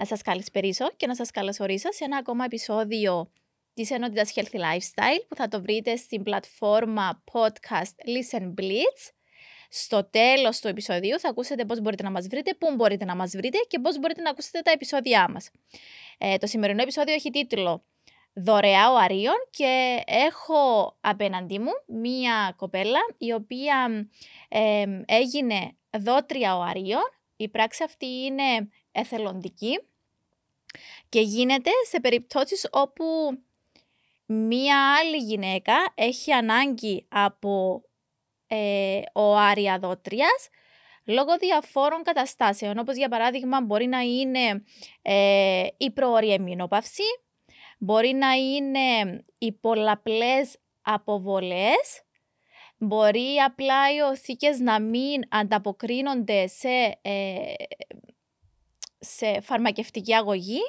να σας καλησπερίσω και να σας καλωσορίσω σε ένα ακόμα επεισόδιο της ενότητας Healthy Lifestyle που θα το βρείτε στην πλατφόρμα podcast Listen Blitz. Στο τέλος του επεισοδίου θα ακούσετε πώς μπορείτε να μας βρείτε, πού μπορείτε να μας βρείτε και πώς μπορείτε να ακούσετε τα επεισόδια μας. Ε, το σημερινό επεισόδιο έχει τίτλο «Δωρεά ο Αρίων» και έχω απέναντί μου μία κοπέλα η οποία έγινε δότρια ο Αρίων. Η πράξη αυτή είναι εθελοντική και γίνεται σε περιπτώσεις όπου μία άλλη γυναίκα έχει ανάγκη από ε, ο άρια δότριας λόγω διαφόρων καταστάσεων, όπως για παράδειγμα μπορεί να είναι ε, η προώρια εμεινόπαυση, μπορεί να είναι οι πολλαπλές αποβολές, μπορεί απλά οι οθήκες να μην ανταποκρίνονται σε ε, σε φαρμακευτική αγωγή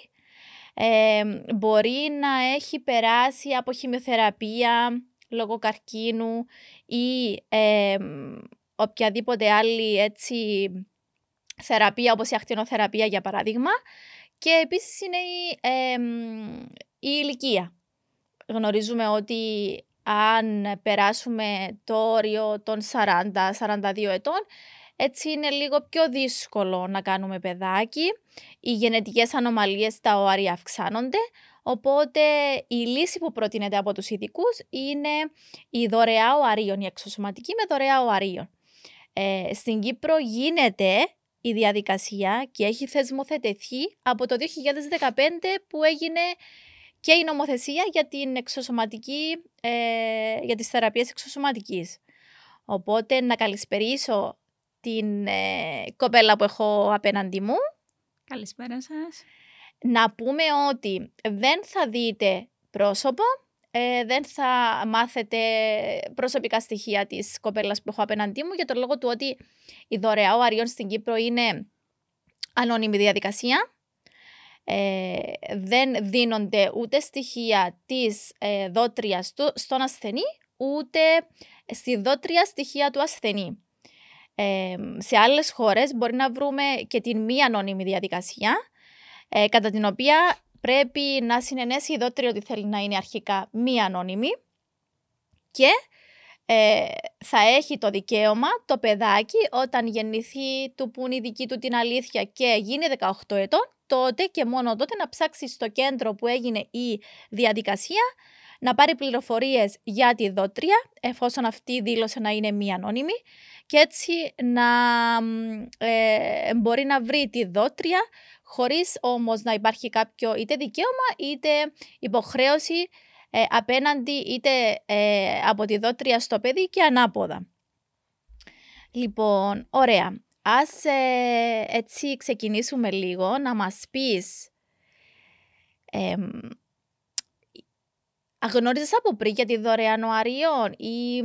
μπορεί να έχει περάσει από χημειοθεραπεία λόγω καρκίνου ή ε, οποιαδήποτε άλλη έτσι, θεραπεία όπως η οποιαδηποτε αλλη ετσι θεραπεια οπως η ακτινοθεραπεια για παράδειγμα και επίσης είναι η, η ηλικία. Γνωρίζουμε ότι αν περάσουμε το όριο των 40-42 ετών έτσι είναι λίγο πιο δύσκολο να κάνουμε παιδάκι. Οι γενετικές ανομαλίες τα οάρια αυξάνονται. Οπότε η λύση που προτείνεται από τους ειδικούς είναι η δωρεά οαρίων, η εξωσωματική με δωρεά οαρίων. Ε, στην Κύπρο γίνεται η διαδικασία και έχει θεσμοθετηθεί από το 2015 που έγινε και η νομοθεσία για, την εξωσωματική, ε, για τις θεραπείες εξωσωματικής. Οπότε να καλησπερίσω την ε, κοπέλα που έχω απέναντι μου. Καλησπέρα σας. Να πούμε ότι δεν θα δείτε πρόσωπο, ε, δεν θα μάθετε προσωπικά στοιχεία της κοπέλας που έχω απέναντί μου για το λόγο του ότι η δωρεά ο Αριών στην Κύπρο είναι ανώνυμη διαδικασία. Ε, δεν δίνονται ούτε στοιχεία της ε, δότριας του στον ασθενή, ούτε στη δότρια στοιχεία του ασθενή σε άλλες χώρες μπορεί να βρούμε και την μη ανώνυμη διαδικασία, ε, κατά την οποία πρέπει να συνενέσει η δότρια ότι θέλει να είναι αρχικά μη ανώνυμη και ε, θα έχει το δικαίωμα το παιδάκι όταν γεννηθεί του πουν η δική του την αλήθεια και γίνει 18 ετών, τότε και μόνο τότε να ψάξει στο κέντρο που έγινε η διαδικασία να πάρει πληροφορίες για τη δότρια, εφόσον αυτή δήλωσε να είναι μη ανώνυμη, και έτσι να ε, μπορεί να βρει τη δότρια, χωρίς όμως να υπάρχει κάποιο είτε δικαίωμα είτε υποχρέωση ε, απέναντι είτε ε, από τη δότρια στο παιδί και ανάποδα. Λοιπόν, ωραία. Ας ε, έτσι ξεκινήσουμε λίγο να μας πεις Αγνώριζες από πριν για τη δωρεάν οαρίων ή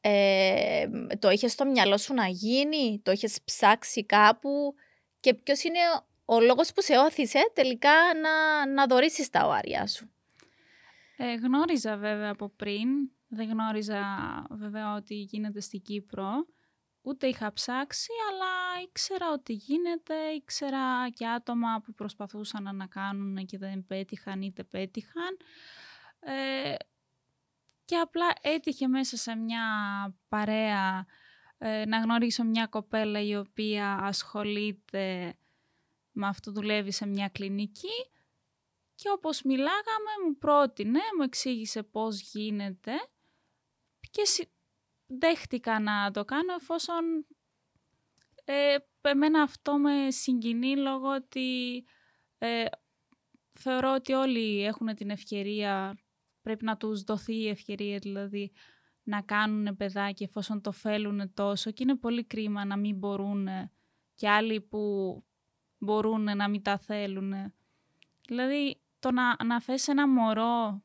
ε, το είχες στο μυαλό σου να γίνει, το είχες ψάξει κάπου και ποιος είναι ο λόγος που σε όθησε τελικά να, να δωρήσεις τα οάρια σου. Ε, γνώριζα βέβαια από πριν. Δεν γνώριζα βέβαια ότι γίνεται στην Κύπρο. Ούτε είχα ψάξει, αλλά ήξερα ότι γίνεται. Ήξερα και άτομα που προσπαθούσαν να κάνουν και δεν πέτυχαν είτε πέτυχαν. Ε, και απλά έτυχε μέσα σε μια παρέα ε, να γνωρίσω μια κοπέλα η οποία ασχολείται με αυτό, δουλεύει σε μια κλινική και όπως μιλάγαμε μου πρότεινε, μου εξήγησε πώς γίνεται και δέχτηκα να το κάνω εφόσον ε, εμένα αυτό με συγκινεί λόγω ότι ε, θεωρώ ότι όλοι έχουν την ευκαιρία πρέπει να τους δοθεί η ευκαιρία δηλαδή να κάνουν παιδάκι εφόσον το θέλουν τόσο και είναι πολύ κρίμα να μην μπορούν και άλλοι που μπορούν να μην τα θέλουν. Δηλαδή το να, να ένα μωρό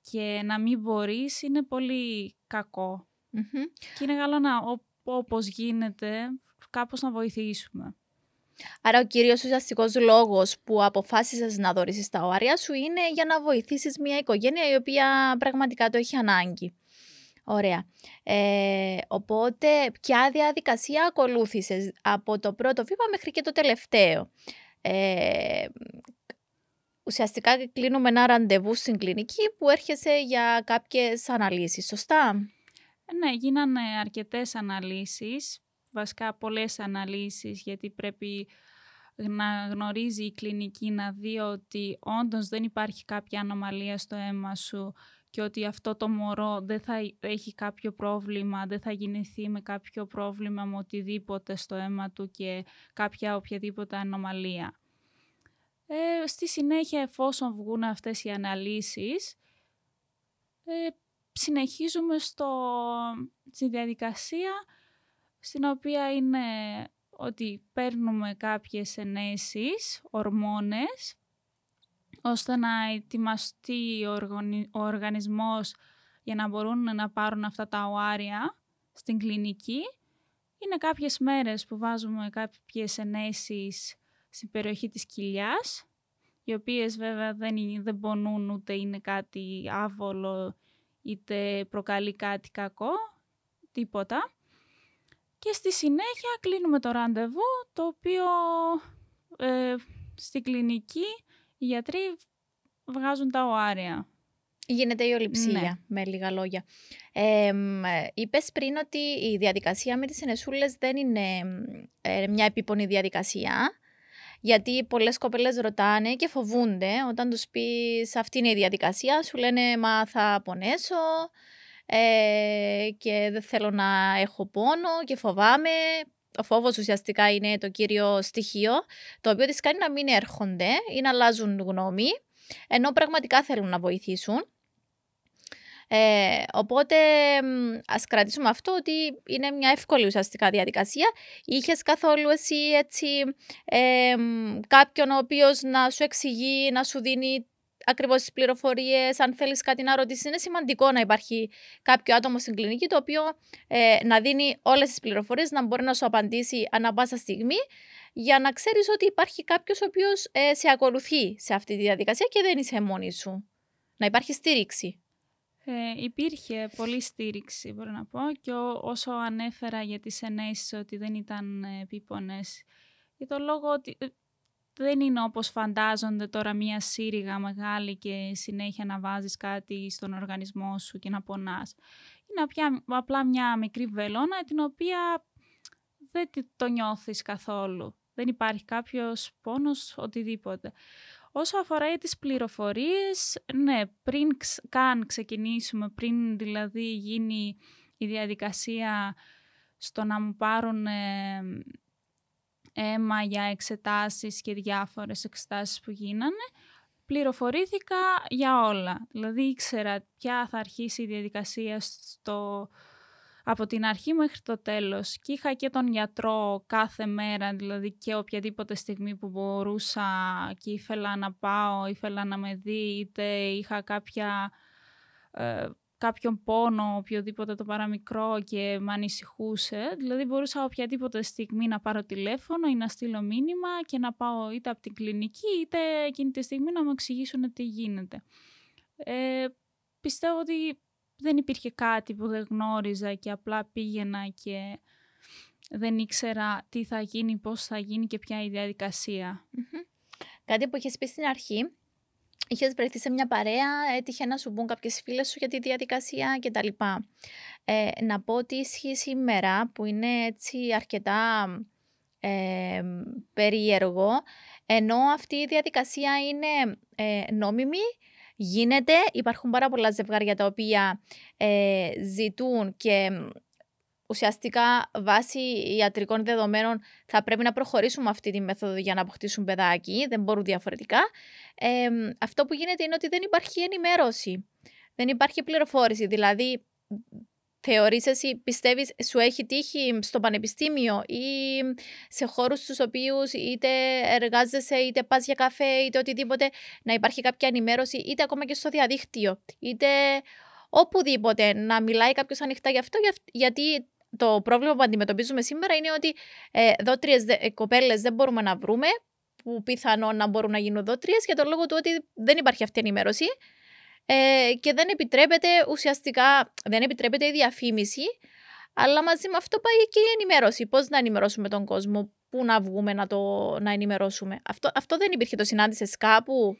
και να μην μπορείς είναι πολύ Και είναι καλό να όπως γίνεται κάπως να βοηθήσουμε. Άρα ο κύριος ουσιαστικός λόγος που αποφάσισες να δωρήσεις τα όρια σου είναι για να βοηθήσεις μια οικογένεια η οποία πραγματικά το έχει ανάγκη. Ωραία. Ε, οπότε, ποια διαδικασία ακολούθησες από το πρώτο βήμα μέχρι και το τελευταίο. Ε, ουσιαστικά κλείνουμε ένα ραντεβού στην κλινική που έρχεσαι για κάποιες αναλύσεις, σωστά? Ε, ναι, γίνανε αρκετές αναλύσεις βασικά πολλές αναλύσεις γιατί πρέπει να γνωρίζει η κλινική να δει ότι όντως δεν υπάρχει κάποια ανομαλία στο αίμα σου και ότι αυτό το μωρό δεν θα έχει κάποιο πρόβλημα, δεν θα γεννηθεί με κάποιο πρόβλημα με οτιδήποτε στο αίμα του και κάποια οποιαδήποτε ανομαλία. Ε, στη συνέχεια εφόσον βγουν αυτές οι αναλύσεις, ε, συνεχίζουμε στο, στη διαδικασία στην οποία είναι ότι παίρνουμε κάποιες ενέσεις, ορμόνες, ώστε να ετοιμαστεί ο, οργανισμός για να μπορούν να πάρουν αυτά τα οάρια στην κλινική. Είναι κάποιες μέρες που βάζουμε κάποιες ενέσεις στην περιοχή της κοιλιάς, οι οποίες βέβαια δεν, είναι, δεν πονούν ούτε είναι κάτι άβολο, είτε προκαλεί κάτι κακό, τίποτα. Και στη συνέχεια κλείνουμε το ραντεβού, το οποίο ε, στην κλινική οι γιατροί βγάζουν τα οάρια. Γίνεται η ολυψία, ναι. με λίγα λόγια. Ε, Είπες πριν ότι η διαδικασία με τις ενεσούλες δεν είναι ε, μια επίπονη διαδικασία, γιατί πολλές κοπέλες ρωτάνε και φοβούνται όταν τους πεις αυτή είναι η διαδικασία, σου λένε μα θα πονέσω, ε, και δεν θέλω να έχω πόνο και φοβάμαι. Ο φόβος ουσιαστικά είναι το κύριο στοιχείο, το οποίο τις κάνει να μην έρχονται ή να αλλάζουν γνώμη, ενώ πραγματικά θέλουν να βοηθήσουν. Ε, οπότε ας κρατήσουμε αυτό ότι είναι μια εύκολη ουσιαστικά διαδικασία. Είχες καθόλου εσύ έτσι ε, κάποιον ο οποίος να σου εξηγεί, να σου δίνει ακριβώς τις πληροφορίες, αν θέλεις κάτι να ρωτήσεις. Είναι σημαντικό να υπάρχει κάποιο άτομο στην κλινική το οποίο ε, να δίνει όλες τις πληροφορίες, να μπορεί να σου απαντήσει ανά πάσα στιγμή, για να ξέρεις ότι υπάρχει κάποιος ο οποίος ε, σε ακολουθεί σε αυτή τη διαδικασία και δεν είσαι μόνη σου. Να υπάρχει στήριξη. Ε, υπήρχε πολλή στήριξη, μπορώ να πω, και ό, όσο ανέφερα για τις ενέσεις ότι δεν ήταν ε, επίπονες, για το λόγο ότι δεν είναι όπως φαντάζονται τώρα μία σύριγα μεγάλη και συνέχεια να βάζεις κάτι στον οργανισμό σου και να πονάς. Είναι απλά μια μικρή βελόνα την οποία δεν το νιώθεις καθόλου. Δεν υπάρχει κάποιος πόνος, οτιδήποτε. Όσο αφορά για τις πληροφορίες, ναι, πριν καν ξεκινήσουμε, πριν δηλαδή γίνει η διαδικασία στο να μου πάρουν αίμα για εξετάσεις και διάφορες εξετάσεις που γίνανε, πληροφορήθηκα για όλα. Δηλαδή ήξερα ποια θα αρχίσει η διαδικασία στο... από την αρχή μέχρι το τέλος. Και είχα και τον γιατρό κάθε μέρα, δηλαδή και οποιαδήποτε στιγμή που μπορούσα και ήθελα να πάω, ήθελα να με δει, είτε είχα κάποια... Ε, κάποιον πόνο, οποιοδήποτε το παραμικρό και με ανησυχούσε. Δηλαδή μπορούσα οποιαδήποτε στιγμή να πάρω τηλέφωνο ή να στείλω μήνυμα και να πάω είτε από την κλινική είτε εκείνη τη στιγμή να μου εξηγήσουν τι γίνεται. Ε, πιστεύω ότι δεν υπήρχε κάτι που δεν γνώριζα και απλά πήγαινα και δεν ήξερα τι θα γίνει, πώς θα γίνει και ποια η διαδικασια Κάτι που είχες πει στην αρχή είχες βρεθεί σε μια παρέα, έτυχε να σου μπουν κάποιες φίλες σου για τη διαδικασία κτλ. Ε, να πω ότι ισχύει σήμερα που είναι έτσι αρκετά ε, περίεργο, ενώ αυτή η διαδικασία είναι ε, νόμιμη, γίνεται, υπάρχουν πάρα πολλά ζευγάρια τα οποία ε, ζητούν και ουσιαστικά βάσει ιατρικών δεδομένων θα πρέπει να προχωρήσουμε αυτή τη μέθοδο για να αποκτήσουν παιδάκι, δεν μπορούν διαφορετικά. Ε, αυτό που γίνεται είναι ότι δεν υπάρχει ενημέρωση, δεν υπάρχει πληροφόρηση, δηλαδή θεωρείς εσύ, πιστεύεις, σου έχει τύχει στο πανεπιστήμιο ή σε χώρους στους οποίους είτε εργάζεσαι, είτε πας για καφέ, είτε οτιδήποτε, να υπάρχει κάποια ενημέρωση, είτε ακόμα και στο διαδίκτυο, είτε οπουδήποτε να μιλάει κάποιος ανοιχτά γι' αυτό, γιατί το πρόβλημα που αντιμετωπίζουμε σήμερα είναι ότι ε, δότριες ε, κοπέλες δεν μπορούμε να βρούμε, που πιθανόν να μπορούν να γίνουν δότριες, για τον λόγο του ότι δεν υπάρχει αυτή η ενημέρωση ε, και δεν επιτρέπεται ουσιαστικά, δεν επιτρέπεται η διαφήμιση, αλλά μαζί με αυτό πάει και η ενημέρωση. Πώς να ενημερώσουμε τον κόσμο, πού να βγούμε να, το, να ενημερώσουμε. Αυτό, αυτό δεν υπήρχε, το συνάντησες κάπου...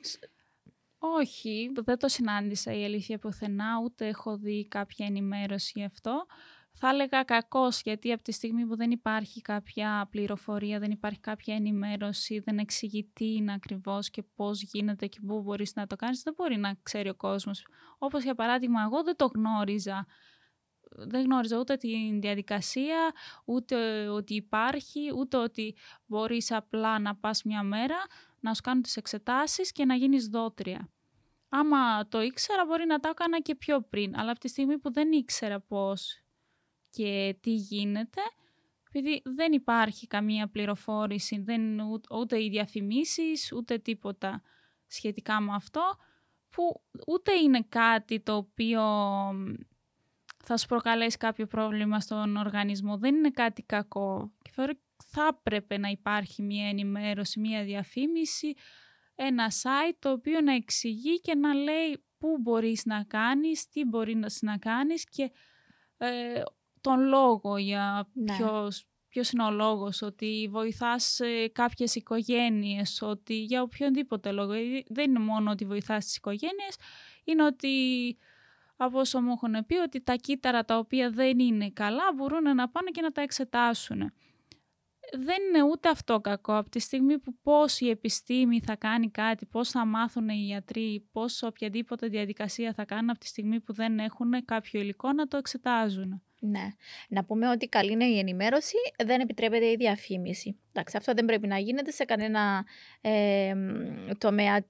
Όχι, δεν το συνάντησα η αλήθεια πουθενά, ούτε έχω δει κάποια ενημέρωση γι' αυτό θα έλεγα κακός, γιατί από τη στιγμή που δεν υπάρχει κάποια πληροφορία, δεν υπάρχει κάποια ενημέρωση, δεν εξηγεί τι είναι ακριβώς και πώς γίνεται και πού μπορείς να το κάνεις, δεν μπορεί να ξέρει ο κόσμος. Όπως για παράδειγμα, εγώ δεν το γνώριζα. Δεν γνώριζα ούτε την διαδικασία, ούτε ότι υπάρχει, ούτε ότι μπορείς απλά να πας μια μέρα, να σου κάνουν τις εξετάσεις και να γίνεις δότρια. Άμα το ήξερα μπορεί να τα έκανα και πιο πριν, αλλά από τη στιγμή που δεν ήξερα πώς και τι γίνεται, επειδή δεν υπάρχει καμία πληροφόρηση, δεν, ούτε οι διαφημίσεις, ούτε τίποτα σχετικά με αυτό, που ούτε είναι κάτι το οποίο θα σου προκαλέσει κάποιο πρόβλημα στον οργανισμό. Δεν είναι κάτι κακό. Και θα έπρεπε να υπάρχει μία ενημέρωση, μία διαφήμιση, ένα site το οποίο να εξηγεί και να λέει πού μπορείς να κάνεις, τι μπορείς να κάνεις και ε, τον λόγο για ναι. ποιος, είναι ο λόγος, ότι βοηθάς κάποιες οικογένειες, ότι για οποιονδήποτε λόγο. Ε, δεν είναι μόνο ότι βοηθάς τις οικογένειες, είναι ότι από όσο μου έχουν πει ότι τα κύτταρα τα οποία δεν είναι καλά μπορούν να πάνε και να τα εξετάσουν δεν είναι ούτε αυτό κακό. Από τη στιγμή που πώς η επιστήμη θα κάνει κάτι, πώς θα μάθουν οι γιατροί, πώς οποιαδήποτε διαδικασία θα κάνουν από τη στιγμή που δεν έχουν κάποιο υλικό να το εξετάζουν. Ναι. Να πούμε ότι καλή είναι η ενημέρωση, δεν επιτρέπεται η διαφήμιση. Εντάξει, αυτό δεν πρέπει να γίνεται σε κανένα τομέα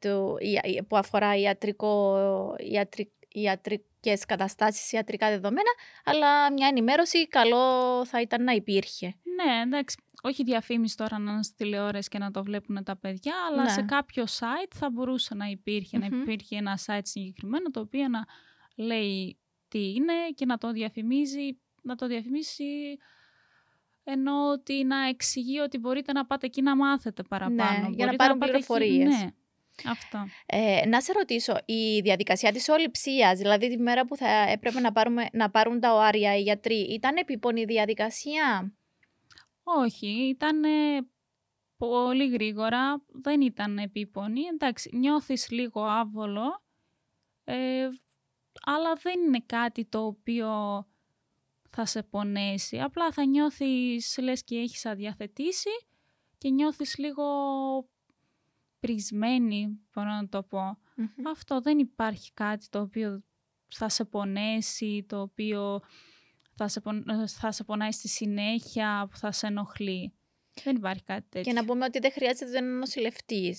που αφορά ιατρικό, ιατρικό ιατρικές καταστάσεις, ιατρικά δεδομένα, αλλά μια ενημέρωση καλό θα ήταν να υπήρχε. Ναι, εντάξει όχι διαφήμιση τώρα να είναι στη τηλεόραση και να το βλέπουν τα παιδιά, αλλά ναι. σε κάποιο site θα μπορούσε να υπήρχε, mm-hmm. να υπήρχε ένα site συγκεκριμένο το οποίο να λέει τι είναι και να το διαφημίζει, να το διαφημίσει ενώ ότι να εξηγεί ότι μπορείτε να πάτε εκεί να μάθετε παραπάνω. Ναι, για να πάρουν να πληροφορίες. ναι. Αυτό. Ε, να σε ρωτήσω, η διαδικασία της όληψίας, δηλαδή τη μέρα που θα έπρεπε να, πάρουμε, να πάρουν τα οάρια οι γιατροί, ήταν επίπονη διαδικασία? Όχι, ήταν πολύ γρήγορα, δεν ήταν επίπονη. Εντάξει, νιώθεις λίγο άβολο, ε, αλλά δεν είναι κάτι το οποίο θα σε πονέσει. Απλά θα νιώθεις, λες και έχεις αδιαθετήσει και νιώθεις λίγο πρισμένη, μπορώ να το πω. Αυτό δεν υπάρχει κάτι το οποίο θα σε πονέσει, το οποίο θα σε, ε, θα σε πονάει στη συνέχεια, που θα σε ενοχλεί. Δεν υπάρχει κάτι τέτοιο. Και να πούμε ότι δεν χρειάζεται να νοσηλευτή.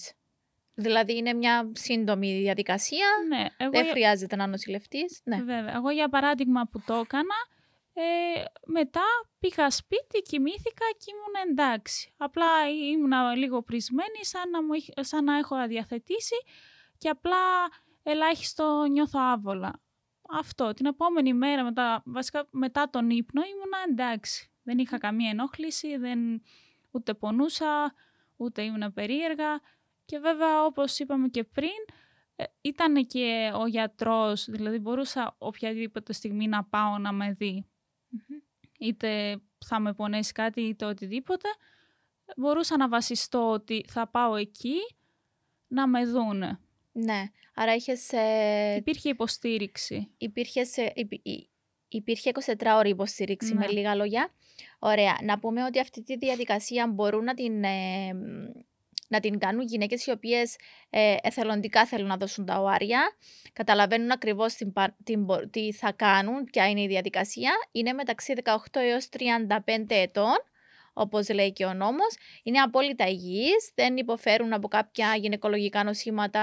Δηλαδή είναι μια σύντομη διαδικασία. Ναι, δεν χρειάζεται να νοσηλευτείς. Ναι. Βέβαια. Εγώ για παράδειγμα που το έκανα, ε, μετά πήγα σπίτι, κοιμήθηκα και ήμουν εντάξει. Απλά ήμουν λίγο πρισμένη, σαν να, σαν να έχω αδιαθετήσει και απλά ελάχιστο νιώθω άβολα αυτό. Την επόμενη μέρα, μετά, βασικά μετά τον ύπνο, ήμουνα εντάξει. Δεν είχα καμία ενόχληση, δεν, ούτε πονούσα, ούτε ήμουνα περίεργα. Και βέβαια, όπως είπαμε και πριν, ε, ήταν και ο γιατρός, δηλαδή μπορούσα οποιαδήποτε στιγμή να πάω να με δει. Είτε θα με πονέσει κάτι, είτε οτιδήποτε. Μπορούσα να βασιστώ ότι θα πάω εκεί να με δούνε. Ναι, άρα είχε. Υπήρχε υποστήριξη. Υπήρχε, σε... Υπήρχε 24 ώρε υποστήριξη με ναι. λίγα λόγια. Ωραία. Να πούμε ότι αυτή τη διαδικασία μπορούν να την, να την κάνουν γυναίκες οι οποίες ε, εθελοντικά θέλουν να δώσουν τα οάρια. Καταλαβαίνουν ακριβώς τι θα κάνουν, ποια είναι η διαδικασία. Είναι μεταξύ 18 έω 35 ετών όπως λέει και ο νόμος. Είναι απόλυτα υγιείς, δεν υποφέρουν από κάποια γυναικολογικά νοσήματα,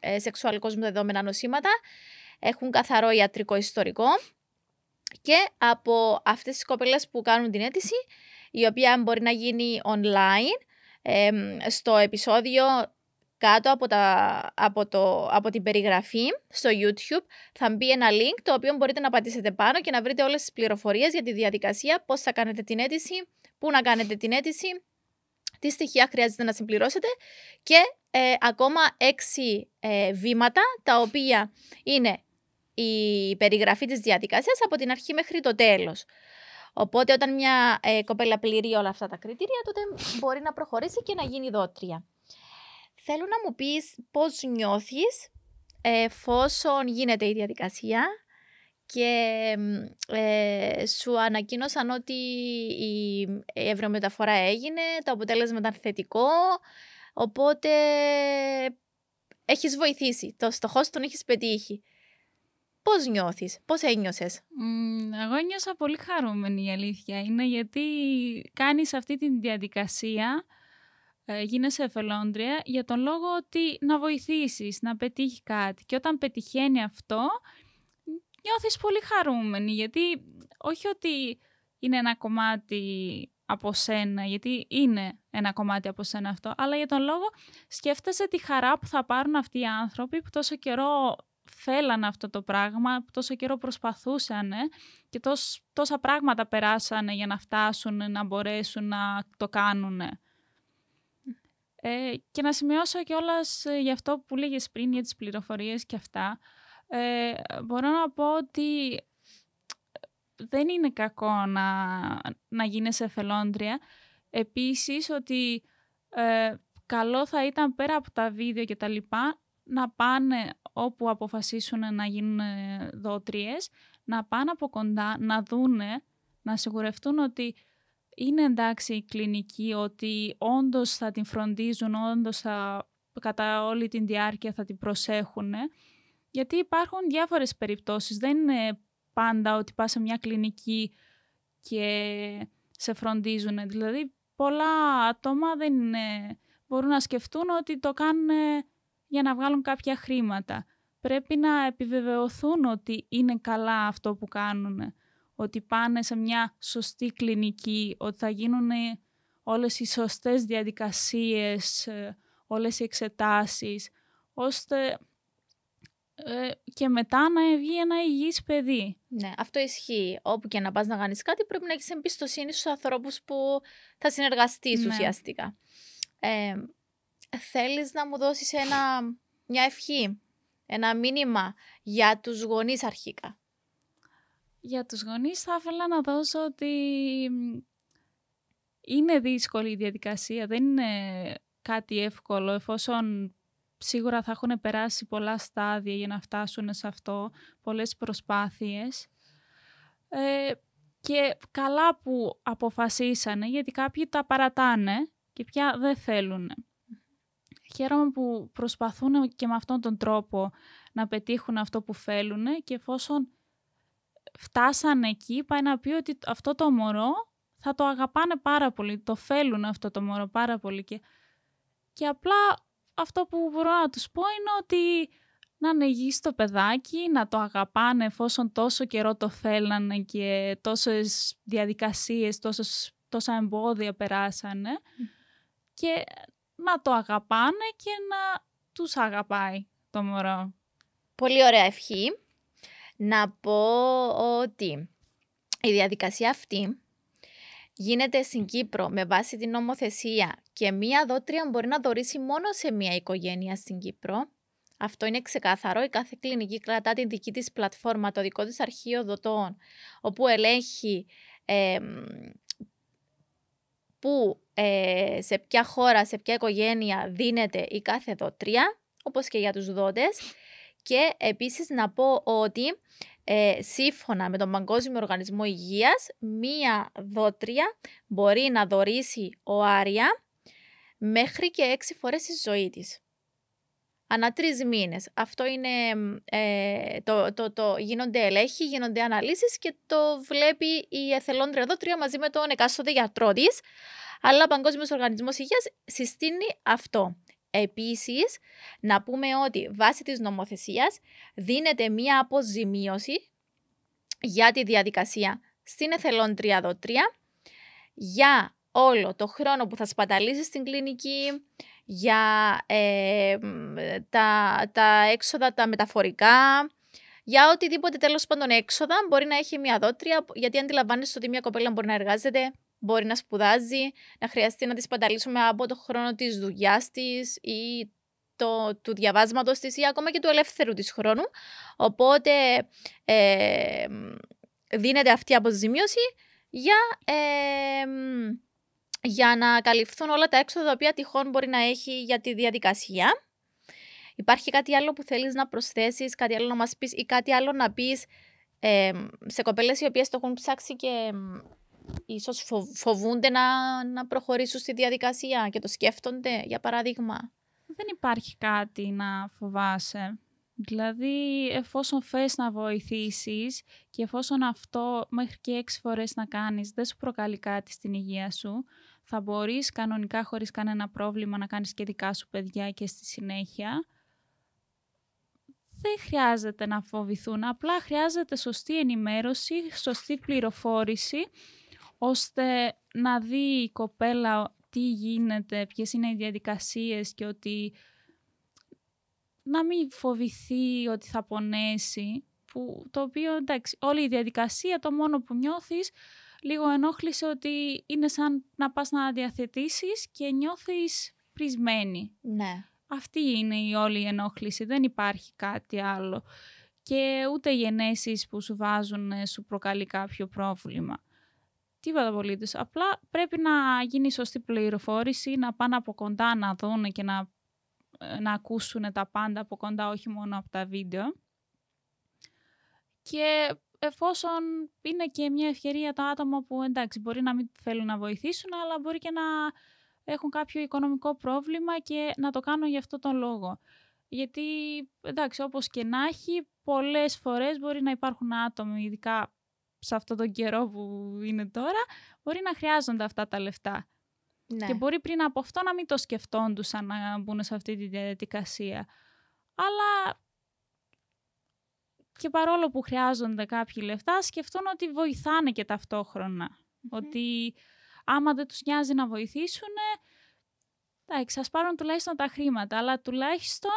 ε, Σεξουαλικώς σεξουαλικώς δεδομένα νοσήματα, έχουν καθαρό ιατρικό ιστορικό και από αυτές τις κοπέλες που κάνουν την αίτηση, η οποία μπορεί να γίνει online, στο επεισόδιο κάτω από, τα, από, το, από την περιγραφή στο YouTube θα μπει ένα link το οποίο μπορείτε να πατήσετε πάνω και να βρείτε όλες τις πληροφορίες για τη διαδικασία, πώς θα κάνετε την αίτηση, Πού να κάνετε την αίτηση, τι στοιχεία χρειάζεται να συμπληρώσετε και ε, ακόμα έξι ε, βήματα τα οποία είναι η περιγραφή της διαδικασίας από την αρχή μέχρι το τέλος. Οπότε όταν μια ε, κοπέλα πληρεί όλα αυτά τα κριτήρια τότε μπορεί να προχωρήσει και να γίνει δότρια. Θέλω να μου πεις πώς νιώθεις εφόσον γίνεται η διαδικασία, και ε, σου ανακοίνωσαν ότι η ευρωμεταφορά έγινε, το αποτέλεσμα ήταν θετικό, οπότε έχεις βοηθήσει, το στοχός τον έχεις πετύχει. Πώς νιώθεις, πώς ένιωσες. εγώ νιώσα πολύ χαρούμενη η αλήθεια είναι γιατί κάνεις αυτή τη διαδικασία, ε, γίνεσαι εφελόντρια για τον λόγο ότι να βοηθήσεις, να πετύχεις κάτι και όταν πετυχαίνει αυτό νιώθεις πολύ χαρούμενη, γιατί όχι ότι είναι ένα κομμάτι από σένα, γιατί είναι ένα κομμάτι από σένα αυτό, αλλά για τον λόγο σκέφτεσαι τη χαρά που θα πάρουν αυτοί οι άνθρωποι που τόσο καιρό θέλαν αυτό το πράγμα, που τόσο καιρό προσπαθούσαν και τόσα πράγματα περάσανε για να φτάσουν, να μπορέσουν να το κάνουν. Ε, και να σημειώσω κιόλας ε, γι' αυτό που λέγες πριν για τις πληροφορίες και αυτά, ε, μπορώ να πω ότι δεν είναι κακό να, να γίνεσαι εφελόντρια Επίσης ότι ε, καλό θα ήταν πέρα από τα βίντεο και τα λοιπά να πάνε όπου αποφασίσουν να γίνουν ε, δότριες, να πάνε από κοντά, να δούνε, να σιγουρευτούν ότι είναι εντάξει η κλινική, ότι όντως θα την φροντίζουν, όντως θα, κατά όλη την διάρκεια θα την προσέχουνε γιατί υπάρχουν διάφορες περιπτώσεις. Δεν είναι πάντα ότι πας σε μια κλινική και σε φροντίζουν. Δηλαδή πολλά άτομα δεν μπορούν να σκεφτούν ότι το κάνουν για να βγάλουν κάποια χρήματα. Πρέπει να επιβεβαιωθούν ότι είναι καλά αυτό που κάνουν, ότι πάνε σε μια σωστή κλινική, ότι θα γίνουν όλες οι σωστές διαδικασίες, ε, όλες οι εξετάσεις, ώστε ε, και μετά να βγει ένα υγιής παιδί. Ναι, αυτό ισχύει. Όπου και να πας να κάνεις κάτι πρέπει να έχεις εμπιστοσύνη στους ανθρώπους που θα συνεργαστείς ναι. ουσιαστικά. Ε, θέλεις να μου δώσεις ένα, μια ευχή, ένα μήνυμα για τους γονείς αρχικά. Για τους γονείς θα ήθελα να δώσω ότι είναι δύσκολη η διαδικασία, δεν είναι κάτι εύκολο εφόσον σίγουρα θα έχουν περάσει πολλά στάδια για να φτάσουν σε αυτό, πολλές προσπάθειες. Ε, και καλά που αποφασίσανε, γιατί κάποιοι τα παρατάνε και πια δεν θέλουν. Χαίρομαι που προσπαθούν και με αυτόν τον τρόπο να πετύχουν αυτό που θέλουν και εφόσον φτάσανε εκεί, πάει να πει ότι αυτό το μωρό θα το αγαπάνε πάρα πολύ, το θέλουν αυτό το μωρό πάρα πολύ και απλά αυτό που μπορώ να τους πω είναι ότι να είναι υγιείς στο παιδάκι, να το αγαπάνε εφόσον τόσο καιρό το θέλανε και τόσες διαδικασίες, τόσες, τόσα εμπόδια περάσανε και να το αγαπάνε και να τους αγαπάει το μωρό. Πολύ ωραία ευχή. Να πω ότι η διαδικασία αυτή γίνεται στην Κύπρο με βάση την νομοθεσία και μία δότρια μπορεί να δωρήσει μόνο σε μία οικογένεια στην Κύπρο. Αυτό είναι ξεκάθαρο. Η κάθε κλινική κρατά την δική της πλατφόρμα, το δικό της αρχείο δοτών, όπου ελέγχει που, ε, σε ποια χώρα, σε ποια οικογένεια δίνεται η κάθε δότρια, όπως και για τους δότες. Και επίσης να πω ότι ε, σύμφωνα με τον Παγκόσμιο Οργανισμό Υγείας, μία δότρια μπορεί να δωρήσει οάρια μέχρι και έξι φορές στη ζωή της. Ανά τρεις μήνες. Αυτό είναι. Ε, το, το, το, γίνονται ελέγχοι, γίνονται αναλύσεις και το βλέπει η εθελόντρια εδώ μαζί με τον εκάστοτε γιατρό της. Αλλά ο Παγκόσμιος Οργανισμός Υγείας συστήνει αυτό. Επίσης, να πούμε ότι βάσει της νομοθεσίας δίνεται μία αποζημίωση για τη διαδικασία στην εθελόντρια δότρια για όλο το χρόνο που θα σπαταλήσεις στην κλινική, για ε, τα, τα έξοδα τα μεταφορικά, για οτιδήποτε τέλος πάντων έξοδα μπορεί να έχει μια δότρια, γιατί αντιλαμβάνεσαι ότι μια κοπέλα μπορεί να εργάζεται, μπορεί να σπουδάζει, να χρειαστεί να τη σπαταλήσουμε από το χρόνο της δουλειάς της ή το, του διαβάσματος της ή ακόμα και του ελεύθερου της χρόνου. Οπότε ε, δίνεται αυτή η αποζημίωση για. Ε, για να καλυφθούν όλα τα έξοδα τα οποία τυχόν μπορεί να έχει για τη διαδικασία. Υπάρχει κάτι άλλο που θέλεις να προσθέσεις, κάτι άλλο να μας πεις ή κάτι άλλο να πεις ε, σε κοπέλες οι οποίες το έχουν ψάξει και ίσως φοβούνται να, να προχωρήσουν στη διαδικασία και το σκέφτονται, για παράδειγμα. Δεν υπάρχει κάτι να φοβάσαι. Δηλαδή, εφόσον θες να βοηθήσεις και εφόσον αυτό μέχρι και έξι φορές να κάνεις δεν σου προκαλεί κάτι στην υγεία σου, θα μπορείς κανονικά χωρίς κανένα πρόβλημα να κάνεις και δικά σου παιδιά και στη συνέχεια. Δεν χρειάζεται να φοβηθούν, απλά χρειάζεται σωστή ενημέρωση, σωστή πληροφόρηση, ώστε να δει η κοπέλα τι γίνεται, ποιες είναι οι διαδικασίες και ότι να μην φοβηθεί ότι θα πονέσει, που, το οποίο εντάξει, όλη η διαδικασία, το μόνο που νιώθεις λίγο ενόχλησε ότι είναι σαν να πας να διαθετήσεις και νιώθεις πρισμένη. Ναι. Αυτή είναι η όλη η ενόχληση, δεν υπάρχει κάτι άλλο. Και ούτε γενέσεις που σου βάζουν ε, σου προκαλεί κάποιο πρόβλημα. Τίποτα πολύ, Απλά πρέπει να γίνει σωστή πληροφόρηση, να πάνε από κοντά να δουν και να, ε, να ακούσουν τα πάντα από κοντά, όχι μόνο από τα βίντεο. Και εφόσον είναι και μια ευκαιρία τα άτομα που εντάξει μπορεί να μην θέλουν να βοηθήσουν αλλά μπορεί και να έχουν κάποιο οικονομικό πρόβλημα και να το κάνουν γι' αυτό τον λόγο. Γιατί εντάξει όπως και να έχει πολλές φορές μπορεί να υπάρχουν άτομα ειδικά σε αυτόν τον καιρό που είναι τώρα μπορεί να χρειάζονται αυτά τα λεφτά. Ναι. Και μπορεί πριν από αυτό να μην το σκεφτόντουσαν να μπουν σε αυτή τη διαδικασία. Αλλά και παρόλο που χρειάζονται κάποιοι λεφτά, σκεφτούν ότι βοηθάνε και ταυτοχρονα Ότι άμα δεν τους νοιάζει να βοηθήσουν, εντάξει, ας πάρουν τουλάχιστον τα χρήματα, αλλά τουλάχιστον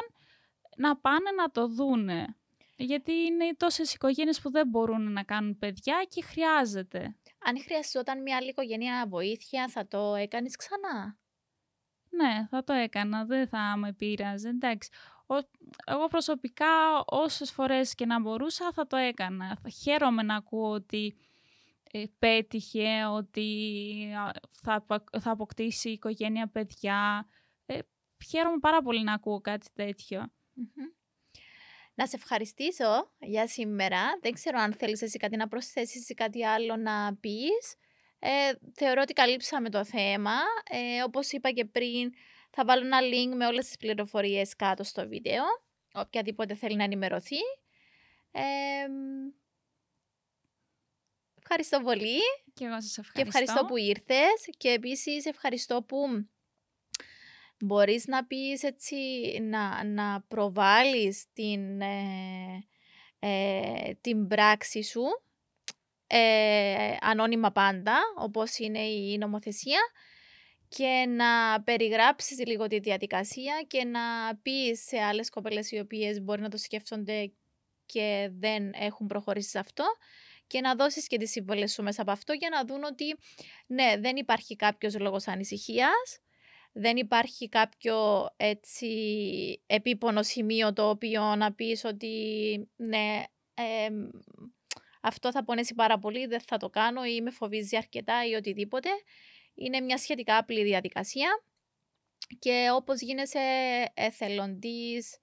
να πάνε να το δούνε. Γιατί είναι τόσες οικογένειες που δεν μπορούν να κάνουν παιδιά και χρειάζεται. Αν χρειαζόταν μια άλλη οικογένεια βοήθεια, θα το έκανες ξανά. Ναι, θα το έκανα. Δεν θα με πείραζε. Εντάξει εγώ προσωπικά όσες φορές και να μπορούσα θα το έκανα. Χαίρομαι να ακούω ότι ε, πέτυχε, ότι θα, αποκτήσει οικογένεια, παιδιά. Ε, χαίρομαι πάρα πολύ να ακούω κάτι Να σε ευχαριστήσω για σήμερα. Δεν ξέρω αν θέλεις εσύ κάτι να προσθέσεις ή κάτι άλλο να πεις. Ε, θεωρώ ότι καλύψαμε το θέμα. Ε, όπως είπα και πριν, θα βάλω ένα link με όλες τις πληροφορίες κάτω στο βίντεο, οποιαδήποτε θέλει να ενημερωθεί. ευχαριστώ πολύ. Και εγώ σας ευχαριστώ. Και ευχαριστώ που ήρθες και επίσης ευχαριστώ που μπορείς να πεις έτσι, να, να προβάλλεις την, ε, ε την πράξη σου ε, ανώνυμα πάντα, όπως είναι η νομοθεσία και να περιγράψεις λίγο τη διαδικασία και να πεις σε άλλες κοπέλες οι οποίες μπορεί να το σκέφτονται και δεν έχουν προχωρήσει σε αυτό και να δώσεις και τις συμβολές σου μέσα από αυτό για να δουν ότι ναι, δεν υπάρχει κάποιος λόγος ανησυχίας, δεν υπάρχει κάποιο έτσι επίπονο σημείο το οποίο να πεις ότι ναι, ε, αυτό θα πονέσει πάρα πολύ, δεν θα το κάνω ή με φοβίζει αρκετά ή οτιδήποτε. Είναι μια σχετικά απλή διαδικασία και όπως γίνεσαι εθελοντής,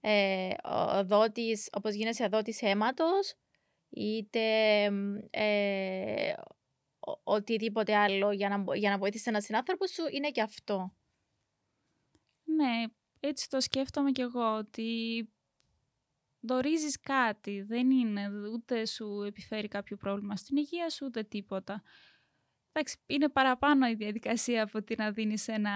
ε, δότης, όπως γίνεσαι δότης αίματος, είτε ε, ο, οτιδήποτε άλλο για να, για να βοηθήσει έναν συνάνθρωπος σου, είναι και αυτό. Ναι, έτσι το σκέφτομαι κι εγώ, ότι δορίζεις κάτι, δεν είναι, ούτε σου επιφέρει κάποιο πρόβλημα στην υγεία σου, ούτε τίποτα εντάξει, είναι παραπάνω η διαδικασία από ότι να δίνεις ένα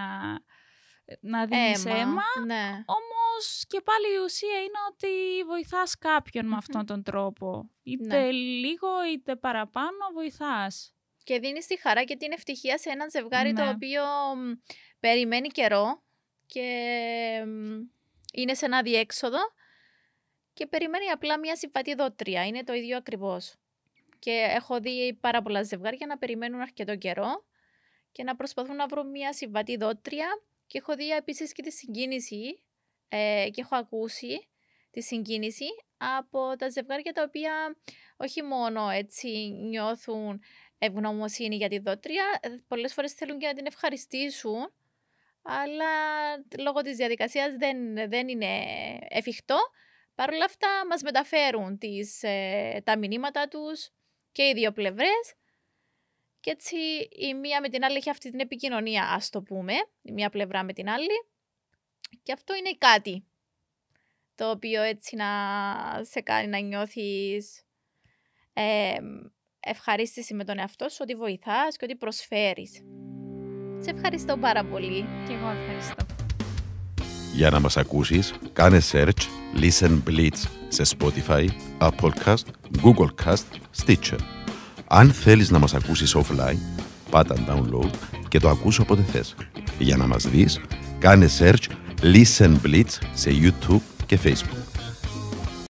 ε, να δίνεις αίμα, αίμα ναι. όμως και πάλι η ουσία είναι ότι βοηθάς κάποιον με αυτόν τον τρόπο. Είτε ναι. λίγο είτε παραπάνω βοηθάς. Και δίνεις τη χαρά και την ευτυχία σε έναν ζευγάρι το ναι. οποίο περιμένει καιρό και είναι σε ένα διέξοδο και περιμένει απλά μια συμπατηδότρια, Είναι το ίδιο ακριβώς. Και έχω δει πάρα πολλά ζευγάρια να περιμένουν αρκετό καιρό και να προσπαθούν να βρουν μια συμβατή δότρια. Και έχω δει επίσης και τη συγκίνηση ε, και έχω ακούσει τη συγκίνηση από τα ζευγάρια τα οποία όχι μόνο έτσι νιώθουν ευγνωμοσύνη για τη δότρια, πολλές φορές θέλουν και να την ευχαριστήσουν, αλλά λόγω της διαδικασίας δεν, δεν είναι εφικτό. Παρ' όλα αυτά μας μεταφέρουν τις, ε, τα μηνύματα τους, και οι δύο πλευρές. Και έτσι η μία με την άλλη έχει αυτή την επικοινωνία, ας το πούμε, η μία πλευρά με την άλλη. Και αυτό είναι κάτι το οποίο έτσι να σε κάνει να νιώθεις ε, ευχαρίστηση με τον εαυτό σου, ότι βοηθάς και ότι προσφέρεις. Σε ευχαριστώ πάρα πολύ. Και εγώ ευχαριστώ. Για να μας ακούσεις, κάνε search Listen Blitz σε Spotify, Apple Cast, Google Cast, Stitcher. Αν θέλεις να μας ακούσεις offline, πάτα download και το ακούς όποτε θες. Για να μας δεις, κάνε search Listen Blitz σε YouTube και Facebook.